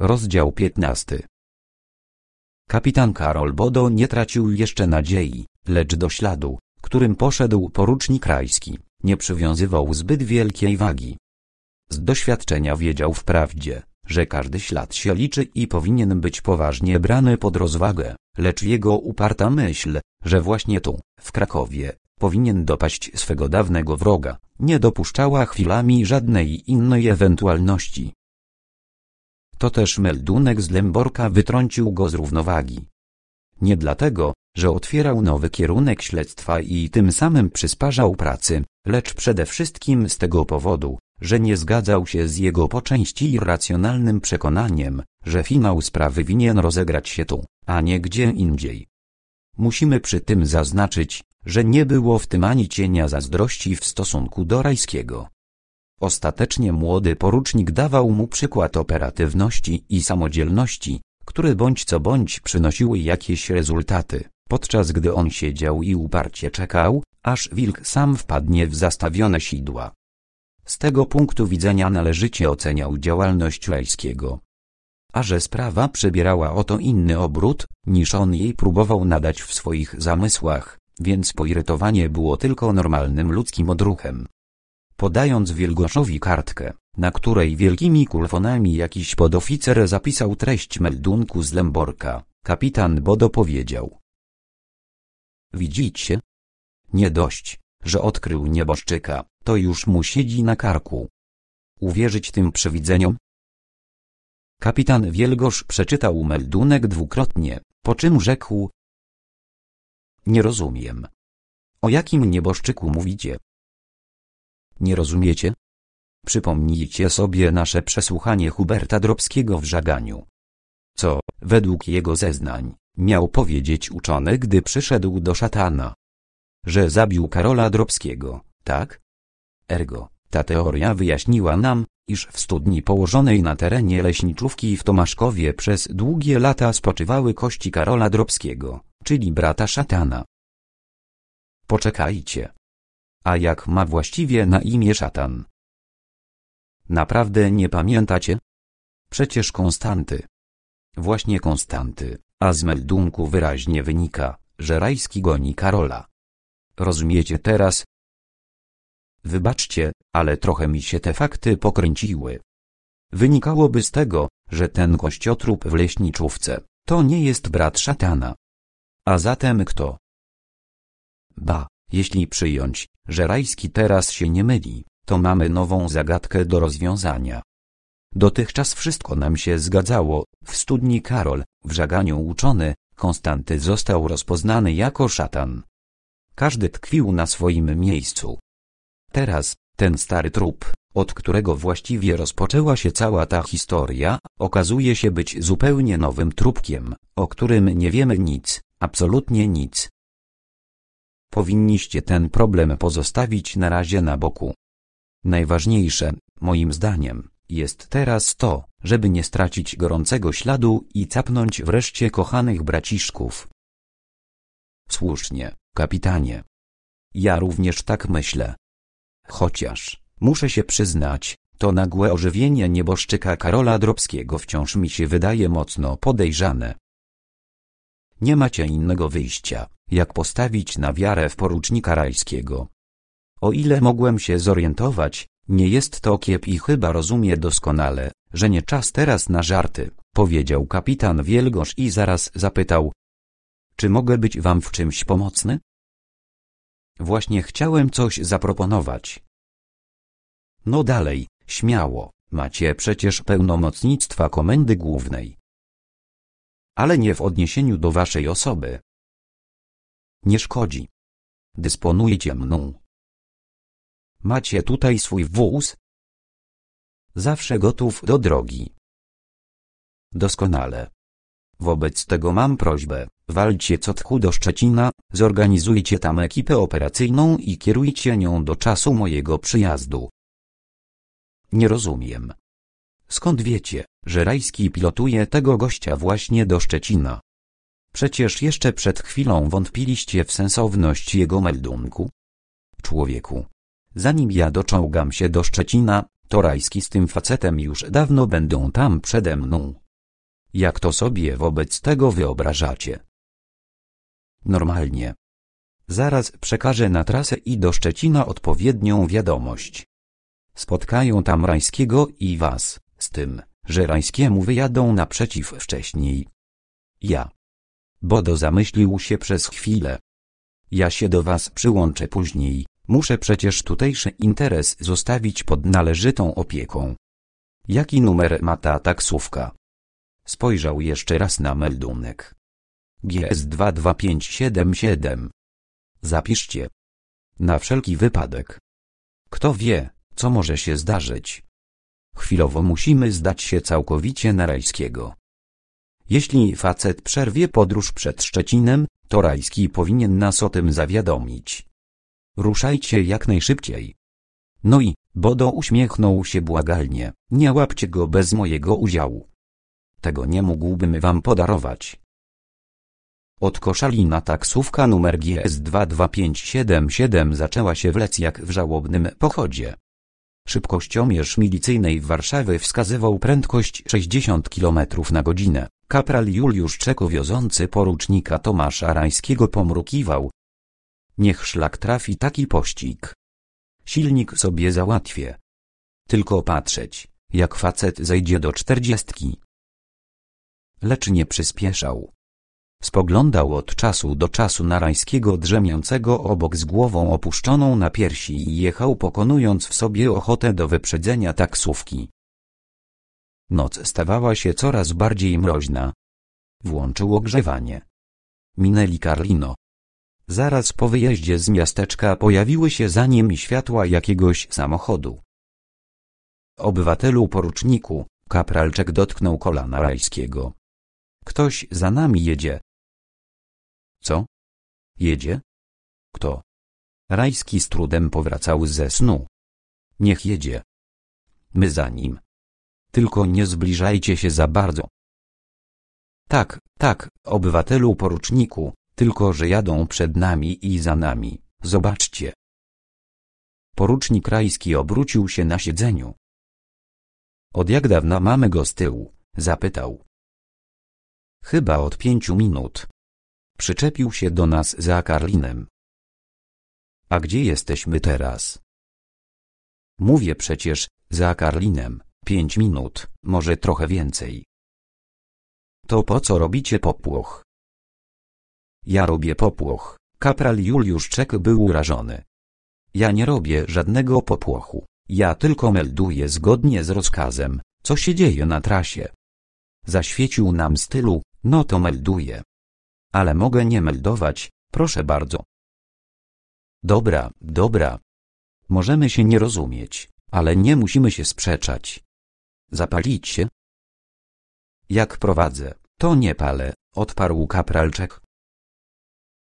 Rozdział 15. Kapitan Karol Bodo nie tracił jeszcze nadziei, lecz do śladu, którym poszedł porucznik Rajski, nie przywiązywał zbyt wielkiej wagi. Z doświadczenia wiedział wprawdzie, że każdy ślad się liczy i powinien być poważnie brany pod rozwagę, lecz jego uparta myśl, że właśnie tu, w Krakowie, powinien dopaść swego dawnego wroga, nie dopuszczała chwilami żadnej innej ewentualności. Toteż meldunek z Lęborka wytrącił go z równowagi. Nie dlatego, że otwierał nowy kierunek śledztwa i tym samym przysparzał pracy, lecz przede wszystkim z tego powodu, że nie zgadzał się z jego po części irracjonalnym przekonaniem, że finał sprawy winien rozegrać się tu, a nie gdzie indziej. Musimy przy tym zaznaczyć, że nie było w tym ani cienia zazdrości w stosunku do Rajskiego. Ostatecznie młody porucznik dawał mu przykład operatywności i samodzielności, które bądź co bądź przynosiły jakieś rezultaty, podczas gdy on siedział i uparcie czekał, aż wilk sam wpadnie w zastawione sidła. Z tego punktu widzenia należycie oceniał działalność Lejskiego. A że sprawa przybierała oto inny obrót, niż on jej próbował nadać w swoich zamysłach, więc poirytowanie było tylko normalnym ludzkim odruchem podając Wilgoszowi kartkę, na której wielkimi kulfonami jakiś podoficer zapisał treść meldunku z Lemborka, kapitan Bodo powiedział. Widzicie? Nie dość, że odkrył nieboszczyka, to już mu siedzi na karku. Uwierzyć tym przewidzeniom? Kapitan Wielgosz przeczytał meldunek dwukrotnie, po czym rzekł. Nie rozumiem. O jakim nieboszczyku mówicie? Nie rozumiecie? Przypomnijcie sobie nasze przesłuchanie Huberta Drobskiego w Żaganiu. Co, według jego zeznań, miał powiedzieć uczony, gdy przyszedł do szatana? Że zabił Karola Drobskiego, tak? Ergo, ta teoria wyjaśniła nam, iż w studni położonej na terenie leśniczówki w Tomaszkowie przez długie lata spoczywały kości Karola Drobskiego, czyli brata szatana. Poczekajcie a jak ma właściwie na imię szatan? Naprawdę nie pamiętacie? Przecież Konstanty. Właśnie Konstanty, a z meldunku wyraźnie wynika, że Rajski goni Karola. Rozumiecie teraz? Wybaczcie, ale trochę mi się te fakty pokręciły. Wynikałoby z tego, że ten kościotrup w leśniczówce, to nie jest brat szatana. A zatem kto? Ba, jeśli przyjąć, że Rajski teraz się nie myli, to mamy nową zagadkę do rozwiązania. Dotychczas wszystko nam się zgadzało, w studni Karol, w żaganiu uczony, Konstanty został rozpoznany jako szatan. Każdy tkwił na swoim miejscu. Teraz, ten stary trup, od którego właściwie rozpoczęła się cała ta historia, okazuje się być zupełnie nowym trupkiem, o którym nie wiemy nic, absolutnie nic powinniście ten problem pozostawić na razie na boku. Najważniejsze, moim zdaniem, jest teraz to, żeby nie stracić gorącego śladu i capnąć wreszcie kochanych braciszków. Słusznie, kapitanie. Ja również tak myślę. Chociaż, muszę się przyznać, to nagłe ożywienie nieboszczyka Karola Drobskiego wciąż mi się wydaje mocno podejrzane. Nie macie innego wyjścia, jak postawić na wiarę w porucznika rajskiego. O ile mogłem się zorientować, nie jest to kiep i chyba rozumie doskonale, że nie czas teraz na żarty, powiedział kapitan Wielgosz i zaraz zapytał. Czy mogę być wam w czymś pomocny? Właśnie chciałem coś zaproponować. No dalej, śmiało, macie przecież pełnomocnictwa komendy głównej. Ale nie w odniesieniu do waszej osoby. Nie szkodzi. Dysponujcie mną. Macie tutaj swój wóz? Zawsze gotów do drogi. Doskonale. Wobec tego mam prośbę, walcie co tchu do Szczecina, zorganizujcie tam ekipę operacyjną i kierujcie nią do czasu mojego przyjazdu. Nie rozumiem. Skąd wiecie, że Rajski pilotuje tego gościa właśnie do Szczecina? Przecież jeszcze przed chwilą wątpiliście w sensowność jego meldunku. Człowieku. Zanim ja doczołgam się do Szczecina, to Rajski z tym facetem już dawno będą tam przede mną. Jak to sobie wobec tego wyobrażacie? Normalnie. Zaraz przekażę na trasę i do Szczecina odpowiednią wiadomość. Spotkają tam Rajskiego i was, z tym, że Rajskiemu wyjadą naprzeciw wcześniej. Ja Bodo zamyślił się przez chwilę. Ja się do was przyłączę później, muszę przecież tutejszy interes zostawić pod należytą opieką. Jaki numer ma ta taksówka? Spojrzał jeszcze raz na meldunek. GS 22577. Zapiszcie. Na wszelki wypadek. Kto wie, co może się zdarzyć. Chwilowo musimy zdać się całkowicie na Rajskiego. Jeśli facet przerwie podróż przed Szczecinem, to Rajski powinien nas o tym zawiadomić. Ruszajcie jak najszybciej. No i, Bodo uśmiechnął się błagalnie, nie łapcie go bez mojego udziału. Tego nie mógłbym wam podarować. Od koszalina taksówka numer GS 22577 zaczęła się wlec jak w żałobnym pochodzie. Szybkościomierz milicyjnej w Warszawie wskazywał prędkość 60 km na godzinę. Kapral Juliusz Czeko wiozący porucznika Tomasza Rajskiego pomrukiwał. Niech szlak trafi taki pościg. Silnik sobie załatwię. Tylko patrzeć, jak facet zejdzie do czterdziestki. Lecz nie przyspieszał. Spoglądał od czasu do czasu na Rajskiego drzemiącego obok z głową opuszczoną na piersi i jechał pokonując w sobie ochotę do wyprzedzenia taksówki. Noc stawała się coraz bardziej mroźna. Włączył ogrzewanie. Minęli Carlino. Zaraz po wyjeździe z miasteczka pojawiły się za nim światła jakiegoś samochodu. Obywatelu poruczniku, kapralczek dotknął kolana Rajskiego. Ktoś za nami jedzie. Co? Jedzie? Kto? Rajski z trudem powracał ze snu. Niech jedzie. My za nim. Tylko nie zbliżajcie się za bardzo. Tak, tak, obywatelu poruczniku, tylko że jadą przed nami i za nami, zobaczcie. Porucznik Rajski obrócił się na siedzeniu. Od jak dawna mamy go z tyłu? zapytał. Chyba od pięciu minut przyczepił się do nas za Karlinem. A gdzie jesteśmy teraz? Mówię przecież, za Karlinem, pięć minut, może trochę więcej. To po co robicie popłoch? Ja robię popłoch. Kapral Juliusz Czek był urażony. Ja nie robię żadnego popłochu. Ja tylko melduję zgodnie z rozkazem, co się dzieje na trasie. Zaświecił nam stylu, no to melduję ale mogę nie meldować, proszę bardzo. Dobra, dobra. Możemy się nie rozumieć, ale nie musimy się sprzeczać. Zapalić się? Jak prowadzę, to nie palę, odparł kapralczek.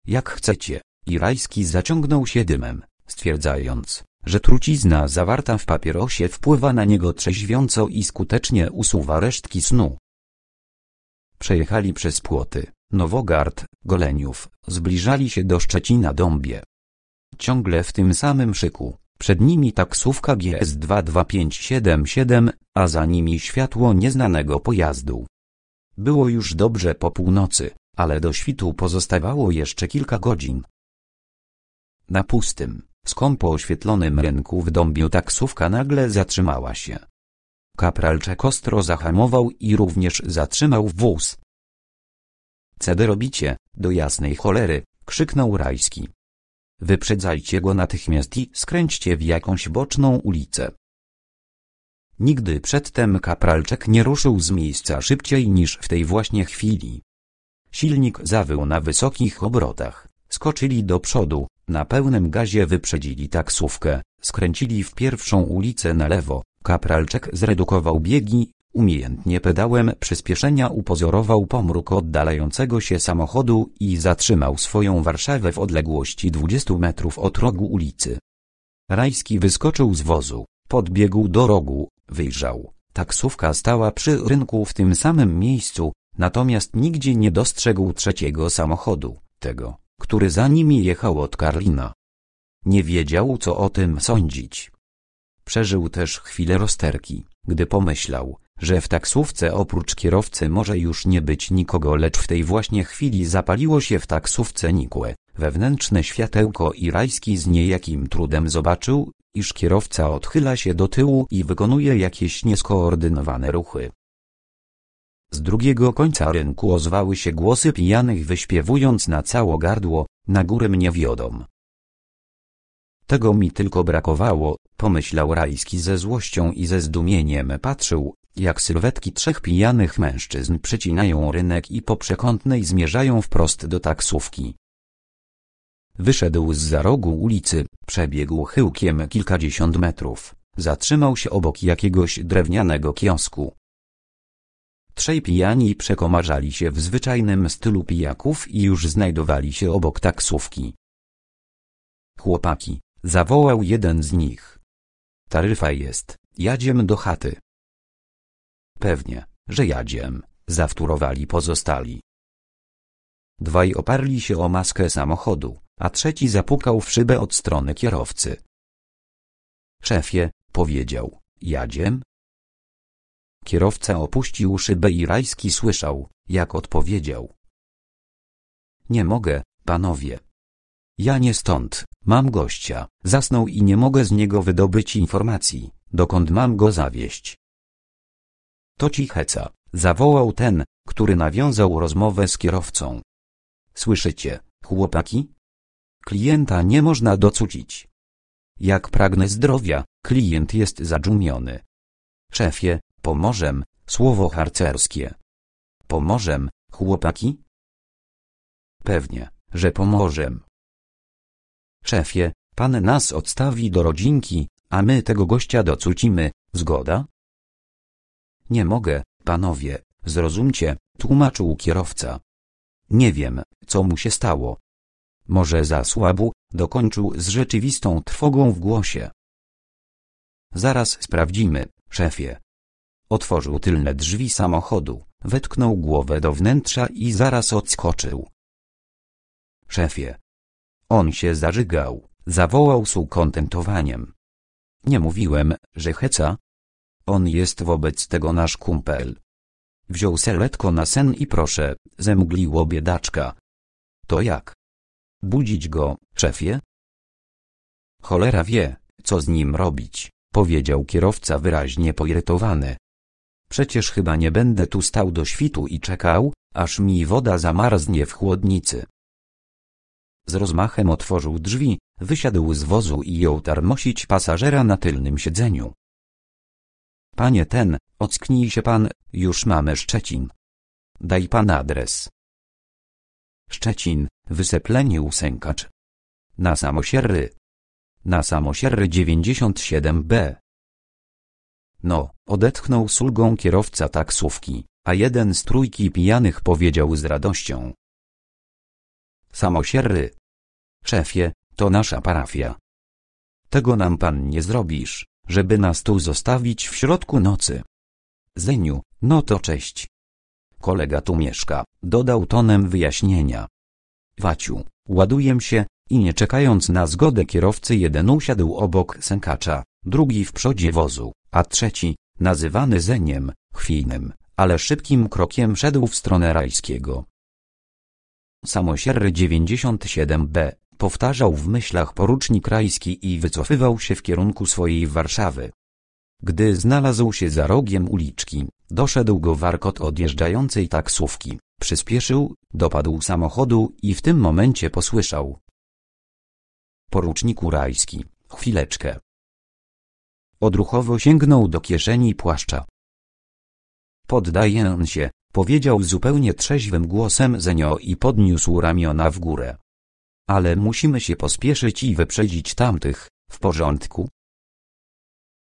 Jak chcecie, Irajski zaciągnął się dymem, stwierdzając, że trucizna zawarta w papierosie wpływa na niego trzeźwiąco i skutecznie usuwa resztki snu. Przejechali przez płoty, Nowogard, Goleniów, zbliżali się do Szczecina Dąbie. Ciągle w tym samym szyku, przed nimi taksówka GS 22577, a za nimi światło nieznanego pojazdu. Było już dobrze po północy, ale do świtu pozostawało jeszcze kilka godzin. Na pustym, skąpo oświetlonym rynku w Dąbiu taksówka nagle zatrzymała się. Kapralczek ostro zahamował i również zatrzymał wóz. Cedy robicie, do jasnej cholery, krzyknął Rajski. Wyprzedzajcie go natychmiast i skręćcie w jakąś boczną ulicę. Nigdy przedtem kapralczek nie ruszył z miejsca szybciej niż w tej właśnie chwili. Silnik zawył na wysokich obrotach, skoczyli do przodu, na pełnym gazie wyprzedzili taksówkę, skręcili w pierwszą ulicę na lewo, kapralczek zredukował biegi, Umiejętnie pedałem przyspieszenia upozorował pomruk oddalającego się samochodu i zatrzymał swoją Warszawę w odległości 20 metrów od rogu ulicy. Rajski wyskoczył z wozu, podbiegł do rogu, wyjrzał. Taksówka stała przy rynku w tym samym miejscu, natomiast nigdzie nie dostrzegł trzeciego samochodu, tego, który za nimi jechał od Karlina. Nie wiedział co o tym sądzić. Przeżył też chwilę rozterki, gdy pomyślał, że w taksówce oprócz kierowcy może już nie być nikogo, lecz w tej właśnie chwili zapaliło się w taksówce nikłe, wewnętrzne światełko i Rajski z niejakim trudem zobaczył, iż kierowca odchyla się do tyłu i wykonuje jakieś nieskoordynowane ruchy. Z drugiego końca rynku ozwały się głosy pijanych wyśpiewując na cało gardło, na górę mnie wiodą. Tego mi tylko brakowało, pomyślał Rajski ze złością i ze zdumieniem patrzył, jak sylwetki trzech pijanych mężczyzn przecinają rynek i po przekątnej zmierzają wprost do taksówki. Wyszedł z za rogu ulicy, przebiegł chyłkiem kilkadziesiąt metrów, zatrzymał się obok jakiegoś drewnianego kiosku. Trzej pijani przekomarzali się w zwyczajnym stylu pijaków i już znajdowali się obok taksówki. Chłopaki, zawołał jeden z nich. Taryfa jest, jadziem do chaty. Pewnie, że jadziem, zawtórowali pozostali. Dwaj oparli się o maskę samochodu, a trzeci zapukał w szybę od strony kierowcy. Szefie, powiedział, jadziem? Kierowca opuścił szybę i Rajski słyszał, jak odpowiedział. Nie mogę, panowie. Ja nie stąd, mam gościa, zasnął i nie mogę z niego wydobyć informacji, dokąd mam go zawieść. To ci heca, zawołał ten, który nawiązał rozmowę z kierowcą. Słyszycie, chłopaki? Klienta nie można docucić. Jak pragnę zdrowia, klient jest zadżumiony. Szefie, pomożem, słowo harcerskie. Pomożem, chłopaki? Pewnie, że pomożem. Szefie, pan nas odstawi do rodzinki, a my tego gościa docucimy, zgoda? Nie mogę, panowie, zrozumcie, tłumaczył kierowca. Nie wiem, co mu się stało. Może za słabu, dokończył z rzeczywistą trwogą w głosie. Zaraz sprawdzimy, szefie. Otworzył tylne drzwi samochodu, wetknął głowę do wnętrza i zaraz odskoczył. Szefie. On się zażygał, zawołał z ukontentowaniem. Nie mówiłem, że heca, on jest wobec tego nasz kumpel. Wziął serwetko na sen i proszę, zemgliło biedaczka. To jak? Budzić go, szefie? Cholera wie, co z nim robić, powiedział kierowca wyraźnie poirytowany. Przecież chyba nie będę tu stał do świtu i czekał, aż mi woda zamarznie w chłodnicy. Z rozmachem otworzył drzwi, wysiadł z wozu i jął tarmosić pasażera na tylnym siedzeniu. Panie ten, ocknij się pan, już mamy Szczecin. Daj pan adres. Szczecin, wyseplenie usękacz. Na samosierry. Na samosierry 97B. No, odetchnął z ulgą kierowca taksówki, a jeden z trójki pijanych powiedział z radością. Samosierry. Szefie, to nasza parafia. Tego nam pan nie zrobisz żeby nas tu zostawić w środku nocy. Zeniu, no to cześć. Kolega tu mieszka, dodał tonem wyjaśnienia. Waciu, ładuję się, i nie czekając na zgodę kierowcy jeden usiadł obok sękacza, drugi w przodzie wozu, a trzeci, nazywany Zeniem, chwilnym, ale szybkim krokiem szedł w stronę rajskiego. Samosierry 97b powtarzał w myślach porucznik Rajski i wycofywał się w kierunku swojej Warszawy. Gdy znalazł się za rogiem uliczki, doszedł go warkot odjeżdżającej taksówki, przyspieszył, dopadł samochodu i w tym momencie posłyszał. Poruczniku Rajski, chwileczkę. Odruchowo sięgnął do kieszeni płaszcza. Poddaję się, powiedział zupełnie trzeźwym głosem Zenio i podniósł ramiona w górę ale musimy się pospieszyć i wyprzedzić tamtych, w porządku?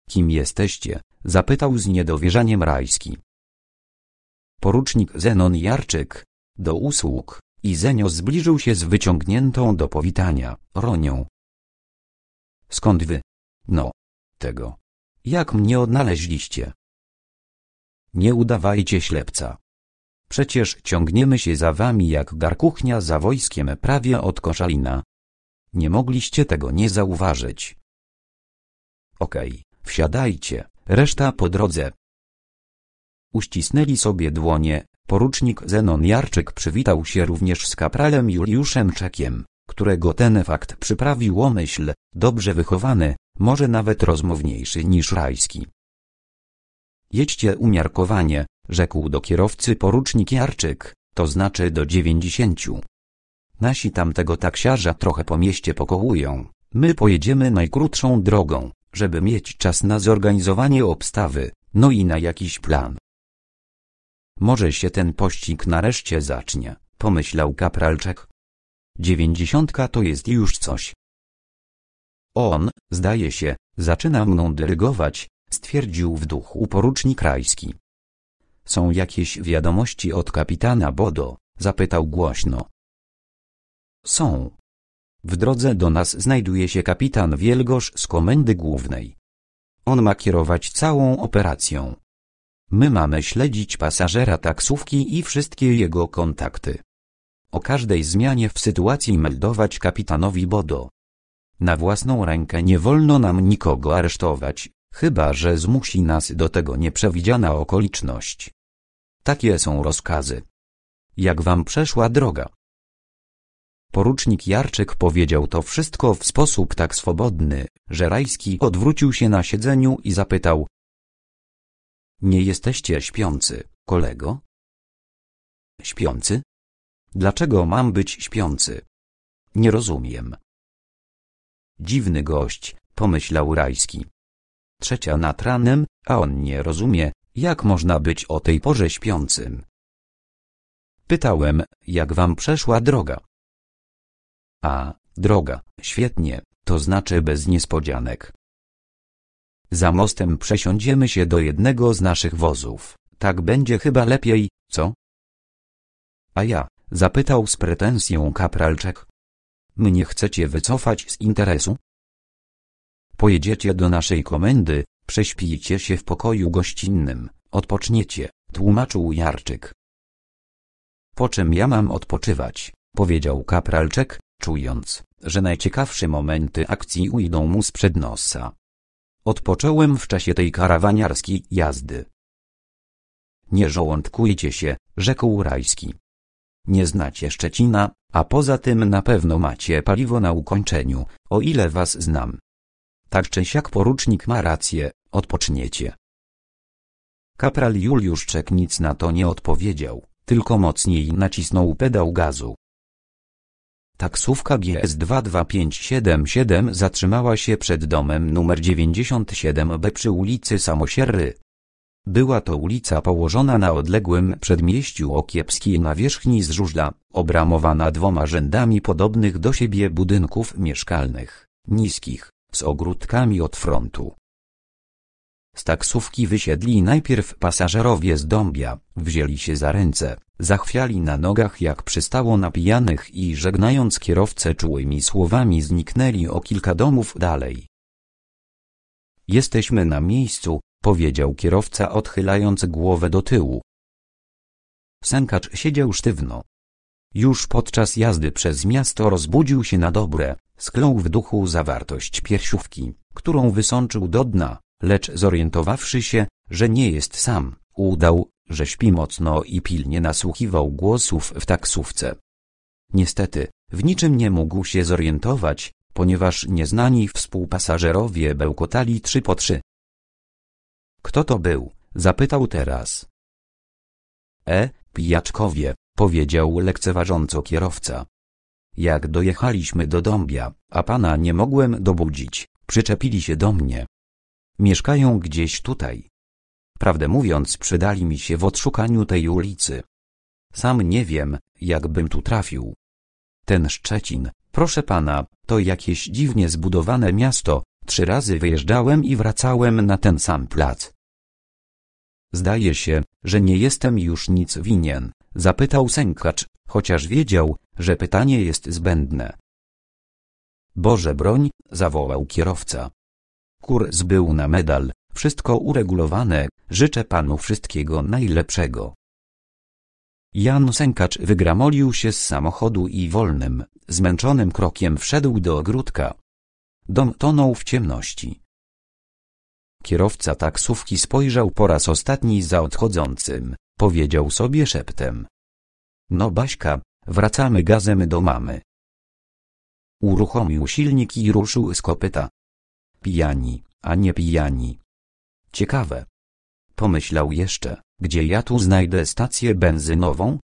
Kim jesteście? zapytał z niedowierzaniem Rajski. Porucznik Zenon Jarczyk, do usług, i Zenio zbliżył się z wyciągniętą do powitania, ronią. Skąd wy? No, tego. Jak mnie odnaleźliście? Nie udawajcie ślepca. Przecież ciągniemy się za wami jak garkuchnia za wojskiem prawie od koszalina. Nie mogliście tego nie zauważyć. Okej, okay, wsiadajcie, reszta po drodze. Uścisnęli sobie dłonie, porucznik Zenon Jarczyk przywitał się również z kapralem Juliuszem Czekiem, którego ten fakt przyprawił o myśl, dobrze wychowany, może nawet rozmowniejszy niż rajski. Jedźcie umiarkowanie, rzekł do kierowcy porucznik Jarczyk, to znaczy do dziewięćdziesięciu. Nasi tamtego taksiarza trochę po mieście pokołują, my pojedziemy najkrótszą drogą, żeby mieć czas na zorganizowanie obstawy, no i na jakiś plan. Może się ten pościg nareszcie zacznie, pomyślał kapralczek. Dziewięćdziesiątka to jest już coś. On, zdaje się, zaczyna mną dyrygować, stwierdził w duchu porucznik rajski. Są jakieś wiadomości od kapitana Bodo? Zapytał głośno. Są. W drodze do nas znajduje się kapitan Wielgosz z komendy głównej. On ma kierować całą operacją. My mamy śledzić pasażera taksówki i wszystkie jego kontakty. O każdej zmianie w sytuacji meldować kapitanowi Bodo. Na własną rękę nie wolno nam nikogo aresztować, Chyba, że zmusi nas do tego nieprzewidziana okoliczność. Takie są rozkazy. Jak wam przeszła droga? Porucznik Jarczyk powiedział to wszystko w sposób tak swobodny, że Rajski odwrócił się na siedzeniu i zapytał. Nie jesteście śpiący, kolego? Śpiący? Dlaczego mam być śpiący? Nie rozumiem. Dziwny gość, pomyślał Rajski trzecia nad ranem, a on nie rozumie, jak można być o tej porze śpiącym. Pytałem, jak wam przeszła droga? A, droga, świetnie, to znaczy bez niespodzianek. Za mostem przesiądziemy się do jednego z naszych wozów. Tak będzie chyba lepiej, co? A ja, zapytał z pretensją kapralczek. Mnie chcecie wycofać z interesu? Pojedziecie do naszej komendy, prześpijcie się w pokoju gościnnym, odpoczniecie, tłumaczył Jarczyk. Po czym ja mam odpoczywać, powiedział kapralczek, czując, że najciekawsze momenty akcji ujdą mu sprzed nosa. Odpocząłem w czasie tej karawaniarskiej jazdy. Nie żołądkujcie się, rzekł Rajski. Nie znacie Szczecina, a poza tym na pewno macie paliwo na ukończeniu, o ile was znam. Tak czy siak porucznik ma rację, odpoczniecie. Kapral Juliuszczek nic na to nie odpowiedział, tylko mocniej nacisnął pedał gazu. Taksówka GS 22577 zatrzymała się przed domem numer 97B przy ulicy Samosierry. Była to ulica położona na odległym przedmieściu okiepskiej nawierzchni z żużla, obramowana dwoma rzędami podobnych do siebie budynków mieszkalnych, niskich, z ogródkami od frontu. Z taksówki wysiedli najpierw pasażerowie z Dąbia, wzięli się za ręce, zachwiali na nogach jak przystało na pijanych i żegnając kierowcę czułymi słowami zniknęli o kilka domów dalej. Jesteśmy na miejscu, powiedział kierowca odchylając głowę do tyłu. Sękacz siedział sztywno, już podczas jazdy przez miasto rozbudził się na dobre, sklął w duchu zawartość piersiówki, którą wysączył do dna, lecz zorientowawszy się, że nie jest sam, udał, że śpi mocno i pilnie nasłuchiwał głosów w taksówce. Niestety, w niczym nie mógł się zorientować, ponieważ nieznani współpasażerowie bełkotali trzy po trzy. Kto to był? zapytał teraz. E, pijaczkowie, powiedział lekceważąco kierowca. Jak dojechaliśmy do Dąbia, a pana nie mogłem dobudzić, przyczepili się do mnie. Mieszkają gdzieś tutaj. Prawdę mówiąc, przydali mi się w odszukaniu tej ulicy. Sam nie wiem, jakbym tu trafił. Ten Szczecin, proszę pana, to jakieś dziwnie zbudowane miasto, trzy razy wyjeżdżałem i wracałem na ten sam plac. Zdaje się, że nie jestem już nic winien. Zapytał sękacz, chociaż wiedział, że pytanie jest zbędne. Boże broń, zawołał kierowca. Kurs był na medal, wszystko uregulowane, życzę panu wszystkiego najlepszego. Jan Sękacz wygramolił się z samochodu i wolnym, zmęczonym krokiem wszedł do ogródka. Dom tonął w ciemności. Kierowca taksówki spojrzał po raz ostatni za odchodzącym, Powiedział sobie szeptem. No Baśka, wracamy gazem do mamy. Uruchomił silnik i ruszył z kopyta. Pijani, a nie pijani. Ciekawe. Pomyślał jeszcze, gdzie ja tu znajdę stację benzynową,